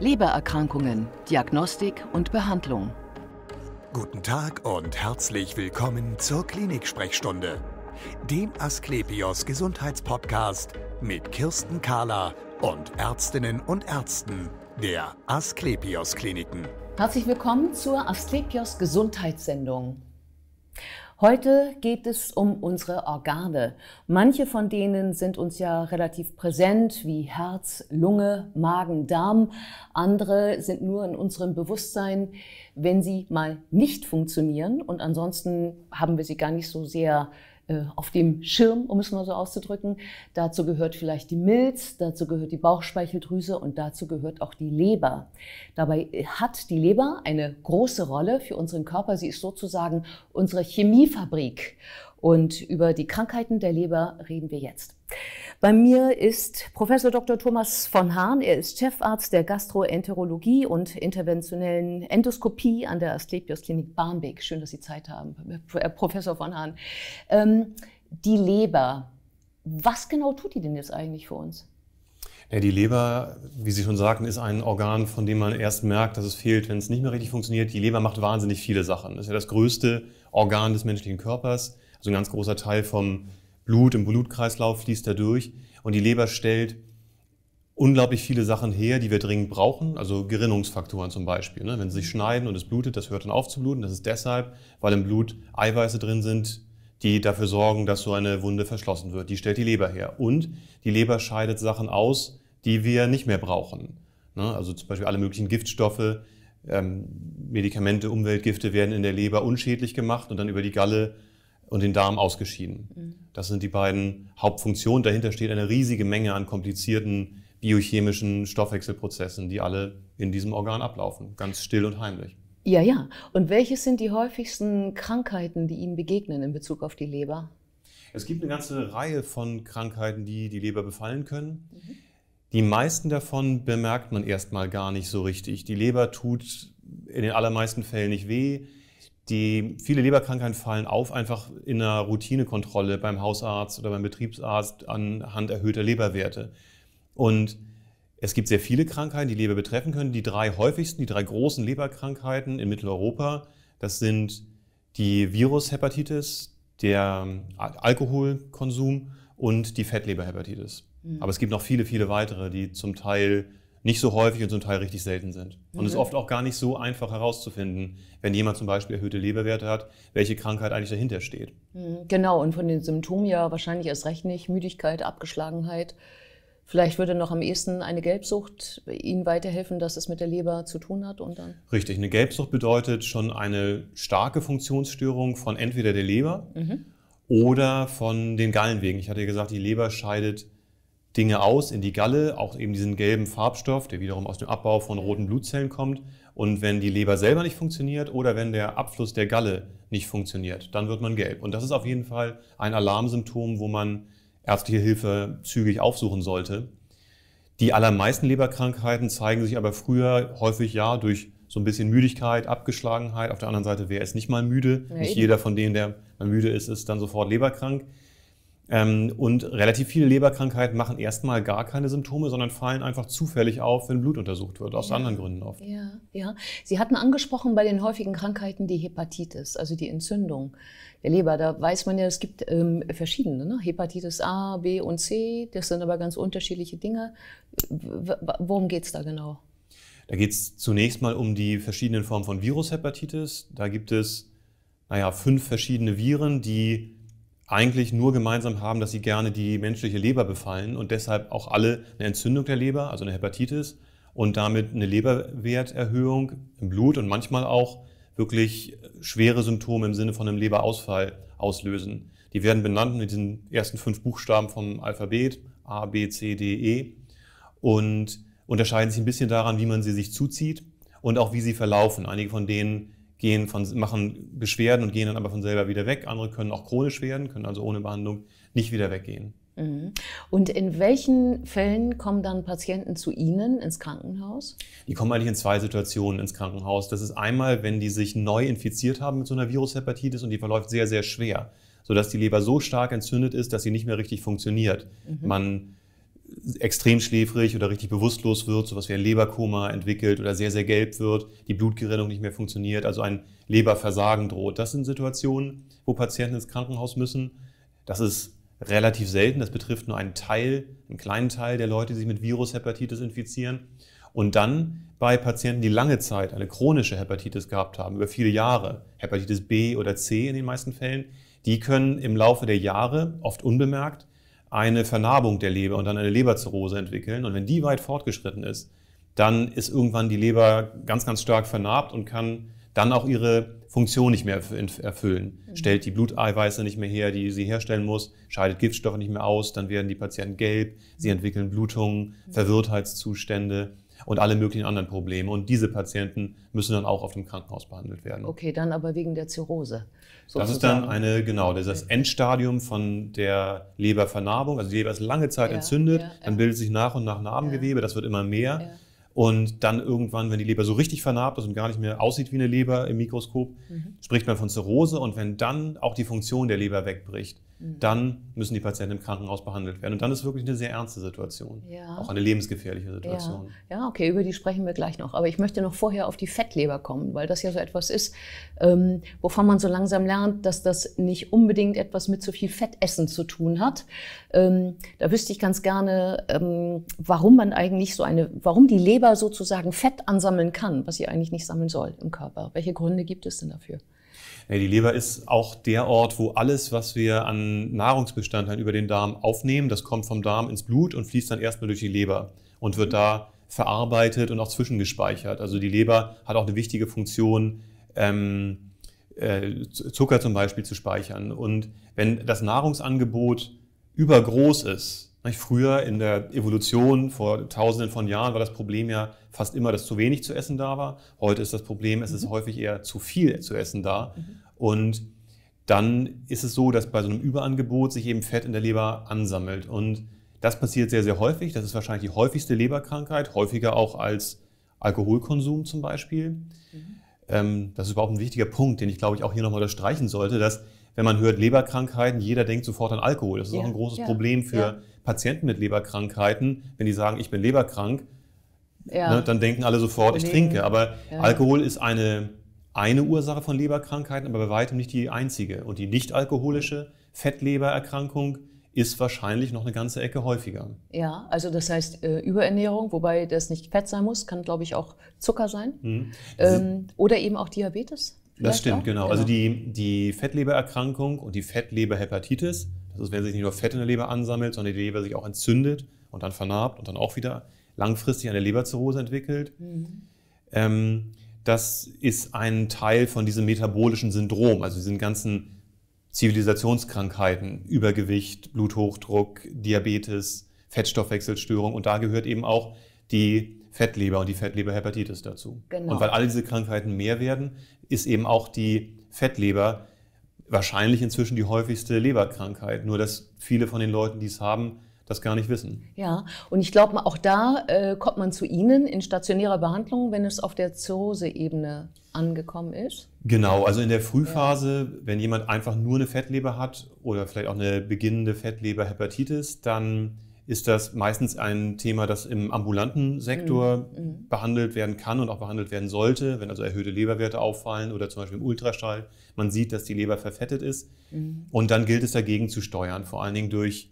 Lebererkrankungen, Diagnostik und Behandlung. Guten Tag und herzlich willkommen zur Klinik-Sprechstunde, dem Asklepios Gesundheitspodcast mit Kirsten Kahler und Ärztinnen und Ärzten der Asklepios Kliniken. Herzlich willkommen zur Asklepios Gesundheitssendung. Heute geht es um unsere Organe. Manche von denen sind uns ja relativ präsent, wie Herz, Lunge, Magen, Darm. Andere sind nur in unserem Bewusstsein, wenn sie mal nicht funktionieren. Und ansonsten haben wir sie gar nicht so sehr äh, auf dem Schirm, um es mal so auszudrücken. Dazu gehört vielleicht die Milz, dazu gehört die Bauchspeicheldrüse und dazu gehört auch die Leber. Dabei hat die Leber eine große Rolle für unseren Körper. Sie ist sozusagen unsere Chemiefabrik. Und über die Krankheiten der Leber reden wir jetzt. Bei mir ist Professor Dr. Thomas von Hahn. Er ist Chefarzt der Gastroenterologie und interventionellen Endoskopie an der Asklepios Klinik Barmbek. Schön, dass Sie Zeit haben, Herr Professor von Hahn. Ähm, die Leber, was genau tut die denn jetzt eigentlich für uns? Ja, die Leber, wie Sie schon sagten, ist ein Organ, von dem man erst merkt, dass es fehlt, wenn es nicht mehr richtig funktioniert. Die Leber macht wahnsinnig viele Sachen. Das ist ja das größte Organ des menschlichen Körpers. Also ein ganz großer Teil vom Blut im Blutkreislauf fließt da durch und die Leber stellt unglaublich viele Sachen her, die wir dringend brauchen, also Gerinnungsfaktoren zum Beispiel. Ne? Wenn sie sich schneiden und es blutet, das hört dann auf zu bluten. Das ist deshalb, weil im Blut Eiweiße drin sind, die dafür sorgen, dass so eine Wunde verschlossen wird. Die stellt die Leber her. Und die Leber scheidet Sachen aus, die wir nicht mehr brauchen. Ne? Also zum Beispiel alle möglichen Giftstoffe, ähm, Medikamente, Umweltgifte werden in der Leber unschädlich gemacht und dann über die Galle und den Darm ausgeschieden. Das sind die beiden Hauptfunktionen. Dahinter steht eine riesige Menge an komplizierten biochemischen Stoffwechselprozessen, die alle in diesem Organ ablaufen, ganz still und heimlich. Ja, ja. Und welches sind die häufigsten Krankheiten, die Ihnen begegnen in Bezug auf die Leber? Es gibt eine ganze Reihe von Krankheiten, die die Leber befallen können. Mhm. Die meisten davon bemerkt man erstmal gar nicht so richtig. Die Leber tut in den allermeisten Fällen nicht weh. Die viele Leberkrankheiten fallen auf einfach in einer Routinekontrolle beim Hausarzt oder beim Betriebsarzt anhand erhöhter Leberwerte. Und es gibt sehr viele Krankheiten, die Leber betreffen können. Die drei häufigsten, die drei großen Leberkrankheiten in Mitteleuropa, das sind die Virushepatitis, der Alkoholkonsum und die Fettleberhepatitis. Mhm. Aber es gibt noch viele, viele weitere, die zum Teil nicht so häufig und zum Teil richtig selten sind. Und mhm. ist oft auch gar nicht so einfach herauszufinden, wenn jemand zum Beispiel erhöhte Leberwerte hat, welche Krankheit eigentlich dahinter steht. Mhm, genau, und von den Symptomen ja wahrscheinlich erst recht nicht. Müdigkeit, Abgeschlagenheit. Vielleicht würde noch am ehesten eine Gelbsucht Ihnen weiterhelfen, dass es mit der Leber zu tun hat und dann. Richtig, eine Gelbsucht bedeutet schon eine starke Funktionsstörung von entweder der Leber mhm. oder von den Gallenwegen. Ich hatte ja gesagt, die Leber scheidet Dinge aus in die Galle, auch eben diesen gelben Farbstoff, der wiederum aus dem Abbau von roten Blutzellen kommt. Und wenn die Leber selber nicht funktioniert oder wenn der Abfluss der Galle nicht funktioniert, dann wird man gelb. Und das ist auf jeden Fall ein Alarmsymptom, wo man ärztliche Hilfe zügig aufsuchen sollte. Die allermeisten Leberkrankheiten zeigen sich aber früher häufig ja durch so ein bisschen Müdigkeit, Abgeschlagenheit. Auf der anderen Seite, wer ist nicht mal müde? Ja, nicht jeder von denen, der mal müde ist, ist dann sofort leberkrank. Ähm, und relativ viele Leberkrankheiten machen erstmal gar keine Symptome, sondern fallen einfach zufällig auf, wenn Blut untersucht wird, aus ja. anderen Gründen oft. Ja, ja. Sie hatten angesprochen bei den häufigen Krankheiten die Hepatitis, also die Entzündung der Leber. Da weiß man ja, es gibt ähm, verschiedene, ne? Hepatitis A, B und C. Das sind aber ganz unterschiedliche Dinge. W worum geht es da genau? Da geht es zunächst mal um die verschiedenen Formen von Virushepatitis. Da gibt es, naja, fünf verschiedene Viren, die eigentlich nur gemeinsam haben, dass sie gerne die menschliche Leber befallen und deshalb auch alle eine Entzündung der Leber, also eine Hepatitis und damit eine Leberwerterhöhung im Blut und manchmal auch wirklich schwere Symptome im Sinne von einem Leberausfall auslösen. Die werden benannt mit den ersten fünf Buchstaben vom Alphabet A, B, C, D, E und unterscheiden sich ein bisschen daran, wie man sie sich zuzieht und auch wie sie verlaufen. Einige von denen gehen von, machen Beschwerden und gehen dann aber von selber wieder weg. Andere können auch chronisch werden, können also ohne Behandlung nicht wieder weggehen. Mhm. Und in welchen Fällen kommen dann Patienten zu Ihnen ins Krankenhaus? Die kommen eigentlich in zwei Situationen ins Krankenhaus. Das ist einmal, wenn die sich neu infiziert haben mit so einer Virushepatitis und die verläuft sehr, sehr schwer, sodass die Leber so stark entzündet ist, dass sie nicht mehr richtig funktioniert. Mhm. Man extrem schläfrig oder richtig bewusstlos wird, sowas wie ein Leberkoma entwickelt oder sehr, sehr gelb wird, die Blutgerinnung nicht mehr funktioniert, also ein Leberversagen droht. Das sind Situationen, wo Patienten ins Krankenhaus müssen. Das ist relativ selten, das betrifft nur einen Teil, einen kleinen Teil der Leute, die sich mit Virushepatitis infizieren. Und dann bei Patienten, die lange Zeit eine chronische Hepatitis gehabt haben, über viele Jahre, Hepatitis B oder C in den meisten Fällen, die können im Laufe der Jahre, oft unbemerkt, eine Vernarbung der Leber und dann eine Leberzirrhose entwickeln. Und wenn die weit fortgeschritten ist, dann ist irgendwann die Leber ganz, ganz stark vernarbt und kann dann auch ihre Funktion nicht mehr erfüllen. Mhm. Stellt die Bluteiweiße nicht mehr her, die sie herstellen muss, scheidet Giftstoffe nicht mehr aus, dann werden die Patienten gelb, sie mhm. entwickeln Blutungen, mhm. Verwirrtheitszustände und alle möglichen anderen Probleme. Und diese Patienten müssen dann auch auf dem Krankenhaus behandelt werden. Okay, dann aber wegen der Zirrhose. Sozusagen. Das ist dann eine, genau, das ist das Endstadium von der Lebervernarbung. Also die Leber ist lange Zeit ja, entzündet, ja, dann bildet sich nach und nach Narbengewebe, das wird immer mehr. Und dann irgendwann, wenn die Leber so richtig vernarbt ist und gar nicht mehr aussieht wie eine Leber im Mikroskop, mhm. spricht man von Zirrhose. Und wenn dann auch die Funktion der Leber wegbricht, dann müssen die Patienten im Krankenhaus behandelt werden. Und dann ist es wirklich eine sehr ernste Situation. Ja. Auch eine lebensgefährliche Situation. Ja. ja. okay, über die sprechen wir gleich noch. Aber ich möchte noch vorher auf die Fettleber kommen, weil das ja so etwas ist, ähm, wovon man so langsam lernt, dass das nicht unbedingt etwas mit zu viel Fettessen zu tun hat. Ähm, da wüsste ich ganz gerne, ähm, warum man eigentlich so eine, warum die Leber sozusagen Fett ansammeln kann, was sie eigentlich nicht sammeln soll im Körper. Welche Gründe gibt es denn dafür? Ja, die Leber ist auch der Ort, wo alles, was wir an Nahrungsbestandteilen halt über den Darm aufnehmen, das kommt vom Darm ins Blut und fließt dann erstmal durch die Leber und wird mhm. da verarbeitet und auch zwischengespeichert. Also die Leber hat auch eine wichtige Funktion, ähm, äh, Zucker zum Beispiel zu speichern. Und wenn das Nahrungsangebot übergroß ist, Früher in der Evolution vor Tausenden von Jahren war das Problem ja fast immer, dass zu wenig zu essen da war. Heute ist das Problem, es ist mhm. häufig eher zu viel zu essen da. Mhm. Und dann ist es so, dass bei so einem Überangebot sich eben Fett in der Leber ansammelt. Und das passiert sehr, sehr häufig. Das ist wahrscheinlich die häufigste Leberkrankheit, häufiger auch als Alkoholkonsum zum Beispiel. Mhm. Ähm, das ist überhaupt ein wichtiger Punkt, den ich glaube ich auch hier nochmal unterstreichen sollte, dass wenn man hört Leberkrankheiten, jeder denkt sofort an Alkohol. Das ist ja. auch ein großes ja. Problem für ja Patienten mit Leberkrankheiten, wenn die sagen, ich bin leberkrank, ja. ne, dann denken alle sofort, ich trinke. Aber ja. Alkohol ist eine, eine Ursache von Leberkrankheiten, aber bei weitem nicht die einzige. Und die nicht-alkoholische Fettlebererkrankung ist wahrscheinlich noch eine ganze Ecke häufiger. Ja, also das heißt äh, Überernährung, wobei das nicht Fett sein muss, kann glaube ich auch Zucker sein. Mhm. Ähm, oder eben auch Diabetes. Das stimmt, genau. genau. Also genau. die, die Fettlebererkrankung und die Fettleberhepatitis das ist, wenn sich nicht nur Fett in der Leber ansammelt, sondern die Leber sich auch entzündet und dann vernarbt und dann auch wieder langfristig eine Leberzirrhose entwickelt. Mhm. Ähm, das ist ein Teil von diesem metabolischen Syndrom, also diesen ganzen Zivilisationskrankheiten, Übergewicht, Bluthochdruck, Diabetes, Fettstoffwechselstörung und da gehört eben auch die Fettleber und die Fettleberhepatitis dazu. Genau. Und weil alle diese Krankheiten mehr werden, ist eben auch die Fettleber wahrscheinlich inzwischen die häufigste Leberkrankheit. Nur dass viele von den Leuten, die es haben, das gar nicht wissen. Ja, und ich glaube, auch da äh, kommt man zu Ihnen in stationärer Behandlung, wenn es auf der Zirrhose-Ebene angekommen ist. Genau, also in der Frühphase, ja. wenn jemand einfach nur eine Fettleber hat oder vielleicht auch eine beginnende Fettleberhepatitis, dann ist das meistens ein Thema, das im ambulanten Sektor mhm. mhm. behandelt werden kann und auch behandelt werden sollte, wenn also erhöhte Leberwerte auffallen oder zum Beispiel im Ultraschall man sieht, dass die Leber verfettet ist. Mhm. Und dann gilt es dagegen zu steuern, vor allen Dingen durch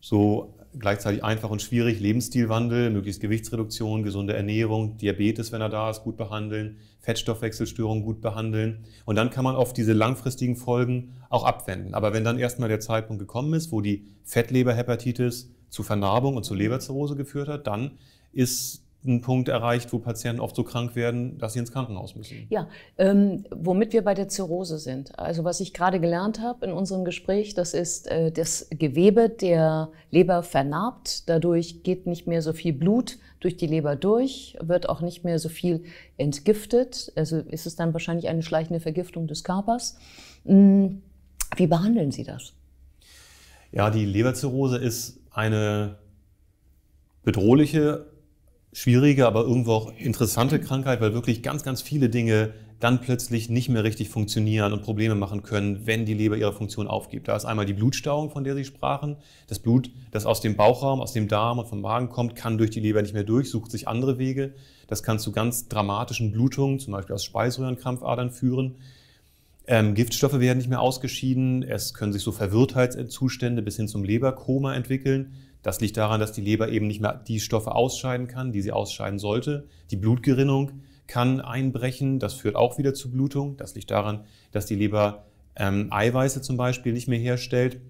so gleichzeitig einfach und schwierig Lebensstilwandel, möglichst Gewichtsreduktion, gesunde Ernährung, Diabetes, wenn er da ist, gut behandeln, Fettstoffwechselstörungen gut behandeln. Und dann kann man oft diese langfristigen Folgen auch abwenden. Aber wenn dann erstmal der Zeitpunkt gekommen ist, wo die Fettleberhepatitis zu Vernarbung und zu Leberzirrhose geführt hat, dann ist ein Punkt erreicht, wo Patienten oft so krank werden, dass sie ins Krankenhaus müssen. Ja, ähm, womit wir bei der Zirrhose sind. Also was ich gerade gelernt habe in unserem Gespräch, das ist, äh, das Gewebe der Leber vernarbt. Dadurch geht nicht mehr so viel Blut durch die Leber durch, wird auch nicht mehr so viel entgiftet. Also ist es dann wahrscheinlich eine schleichende Vergiftung des Körpers. Hm, wie behandeln Sie das? Ja, die Leberzirrhose ist eine bedrohliche, schwierige, aber irgendwo auch interessante Krankheit, weil wirklich ganz, ganz viele Dinge dann plötzlich nicht mehr richtig funktionieren und Probleme machen können, wenn die Leber ihre Funktion aufgibt. Da ist einmal die Blutstauung, von der Sie sprachen. Das Blut, das aus dem Bauchraum, aus dem Darm und vom Magen kommt, kann durch die Leber nicht mehr durch, sucht sich andere Wege. Das kann zu ganz dramatischen Blutungen, zum Beispiel aus Speiseröhrenkrampfadern führen. Ähm, Giftstoffe werden nicht mehr ausgeschieden. Es können sich so Verwirrtheitszustände bis hin zum Leberkoma entwickeln. Das liegt daran, dass die Leber eben nicht mehr die Stoffe ausscheiden kann, die sie ausscheiden sollte. Die Blutgerinnung kann einbrechen. Das führt auch wieder zu Blutung. Das liegt daran, dass die Leber ähm, Eiweiße zum Beispiel nicht mehr herstellt.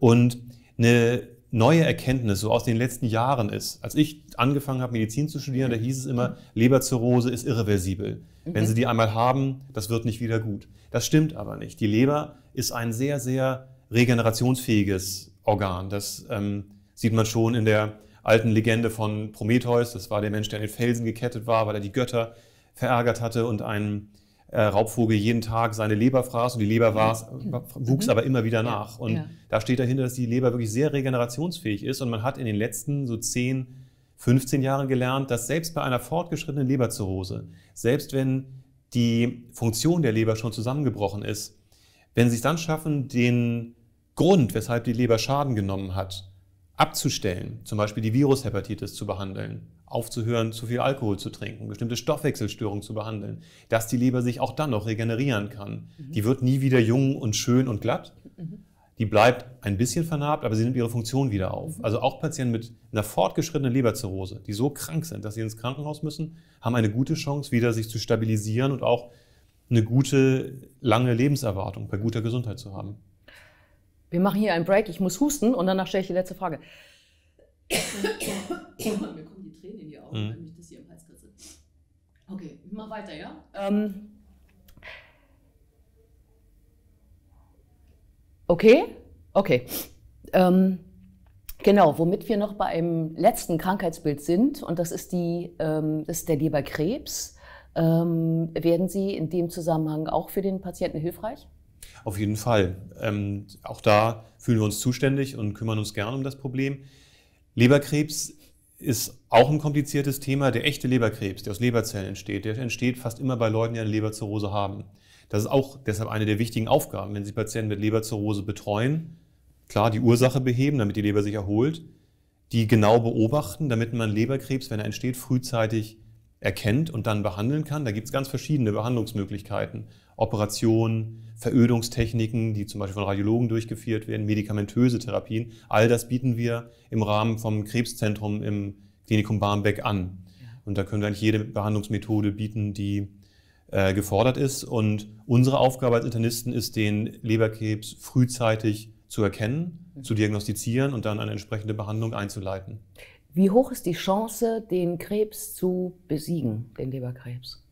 Und eine neue Erkenntnis so aus den letzten Jahren ist. Als ich angefangen habe, Medizin zu studieren, da mhm. hieß es immer, Leberzirrhose ist irreversibel. Wenn Sie die einmal haben, das wird nicht wieder gut. Das stimmt aber nicht. Die Leber ist ein sehr, sehr regenerationsfähiges Organ. Das ähm, sieht man schon in der alten Legende von Prometheus. Das war der Mensch, der an den Felsen gekettet war, weil er die Götter verärgert hatte und einen äh, Raubvogel jeden Tag seine Leber fraß und die Leber war's, mhm. wuchs mhm. aber immer wieder nach. Und ja. da steht dahinter, dass die Leber wirklich sehr regenerationsfähig ist und man hat in den letzten so 10, 15 Jahren gelernt, dass selbst bei einer fortgeschrittenen Leberzirrhose, selbst wenn die Funktion der Leber schon zusammengebrochen ist, wenn sie es dann schaffen, den Grund, weshalb die Leber Schaden genommen hat, abzustellen, zum Beispiel die Virushepatitis zu behandeln, aufzuhören, zu viel Alkohol zu trinken, bestimmte Stoffwechselstörungen zu behandeln, dass die Leber sich auch dann noch regenerieren kann. Mhm. Die wird nie wieder jung und schön und glatt. Mhm. Die bleibt ein bisschen vernarbt, aber sie nimmt ihre Funktion wieder auf. Mhm. Also auch Patienten mit einer fortgeschrittenen Leberzirrhose, die so krank sind, dass sie ins Krankenhaus müssen, haben eine gute Chance, wieder sich zu stabilisieren und auch eine gute lange Lebenserwartung bei guter Gesundheit zu haben wir machen hier einen Break, ich muss husten und danach stelle ich die letzte Frage. Mir kommen die Tränen in die Augen, mhm. wenn mich das hier im Hals kratzt. Okay, ich mach weiter, ja? Ähm, okay, okay. Ähm, genau, womit wir noch bei einem letzten Krankheitsbild sind, und das ist, die, ähm, das ist der Leberkrebs, ähm, werden Sie in dem Zusammenhang auch für den Patienten hilfreich? Auf jeden Fall. Ähm, auch da fühlen wir uns zuständig und kümmern uns gern um das Problem. Leberkrebs ist auch ein kompliziertes Thema. Der echte Leberkrebs, der aus Leberzellen entsteht, der entsteht fast immer bei Leuten, die eine Leberzirrhose haben. Das ist auch deshalb eine der wichtigen Aufgaben, wenn Sie Patienten mit Leberzirrhose betreuen. Klar, die Ursache beheben, damit die Leber sich erholt. Die genau beobachten, damit man Leberkrebs, wenn er entsteht, frühzeitig erkennt und dann behandeln kann. Da gibt es ganz verschiedene Behandlungsmöglichkeiten. Operationen, Verödungstechniken, die zum Beispiel von Radiologen durchgeführt werden, medikamentöse Therapien. All das bieten wir im Rahmen vom Krebszentrum im Klinikum Barmbek an. Und da können wir eigentlich jede Behandlungsmethode bieten, die äh, gefordert ist. Und unsere Aufgabe als Internisten ist, den Leberkrebs frühzeitig zu erkennen, mhm. zu diagnostizieren und dann eine entsprechende Behandlung einzuleiten. Wie hoch ist die Chance, den Krebs zu besiegen, den Leberkrebs?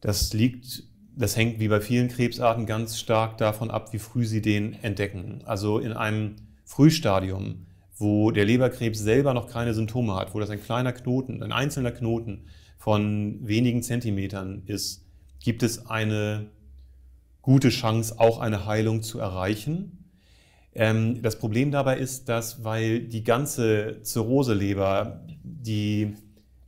Das liegt das hängt wie bei vielen Krebsarten ganz stark davon ab, wie früh sie den entdecken. Also in einem Frühstadium, wo der Leberkrebs selber noch keine Symptome hat, wo das ein kleiner Knoten, ein einzelner Knoten von wenigen Zentimetern ist, gibt es eine gute Chance, auch eine Heilung zu erreichen. Ähm, das Problem dabei ist, dass weil die ganze Zirrhoseleber die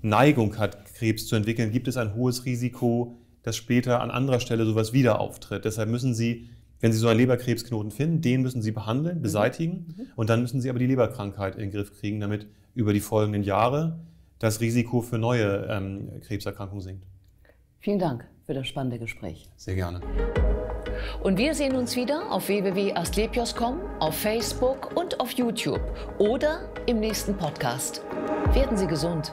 Neigung hat, Krebs zu entwickeln, gibt es ein hohes Risiko, dass später an anderer Stelle sowas wieder auftritt. Deshalb müssen Sie, wenn Sie so einen Leberkrebsknoten finden, den müssen Sie behandeln, mhm. beseitigen mhm. und dann müssen Sie aber die Leberkrankheit in den Griff kriegen, damit über die folgenden Jahre das Risiko für neue ähm, Krebserkrankungen sinkt. Vielen Dank für das spannende Gespräch. Sehr gerne. Und wir sehen uns wieder auf www.astlepios.com, auf Facebook und auf YouTube oder im nächsten Podcast. Werden Sie gesund!